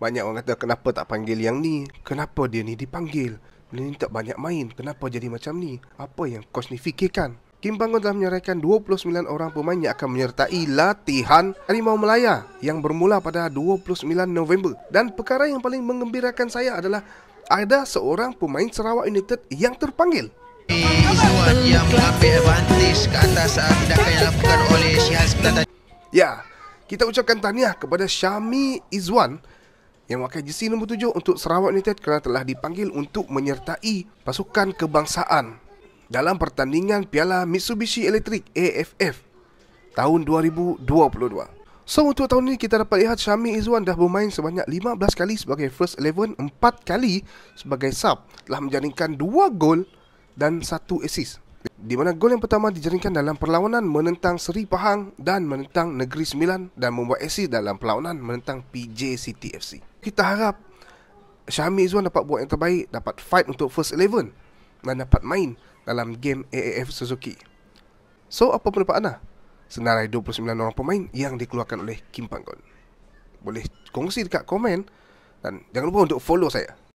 Banyak orang kata kenapa tak panggil yang ni? Kenapa dia ni dipanggil? Dia ni tak banyak main. Kenapa jadi macam ni? Apa yang coach ni fikirkan? Kim Bangun telah menyerahkan 29 orang pemain yang akan menyertai latihan Harimau Melaya yang bermula pada 29 November. Dan perkara yang paling mengembirakan saya adalah ada seorang pemain Sarawak United yang terpanggil. Yang mengambil advantage ke yang dilakukan oleh Syihan Ya, kita ucapkan tahniah kepada Syami Izwan yang memakai jersey nombor 7 untuk Sarawak United kerana telah dipanggil untuk menyertai pasukan kebangsaan dalam pertandingan Piala Mitsubishi Electric AFF tahun 2022. So untuk tahun ini kita dapat lihat Syami Izzuan dah bermain sebanyak 15 kali sebagai first eleven, 4 kali sebagai sub telah menjaringkan 2 gol dan 1 assist di mana gol yang pertama dijaringkan dalam perlawanan menentang Seri Pahang dan menentang Negeri Sembilan dan membuat asis dalam perlawanan menentang PJ City FC. Kita harap Syahmi Izzuan dapat buat yang terbaik, dapat fight untuk first eleven dan dapat main dalam game AAF Suzuki. So, apa pendapat anda? Senarai 29 orang pemain yang dikeluarkan oleh Kim Panggon. Boleh kongsi dekat komen dan jangan lupa untuk follow saya.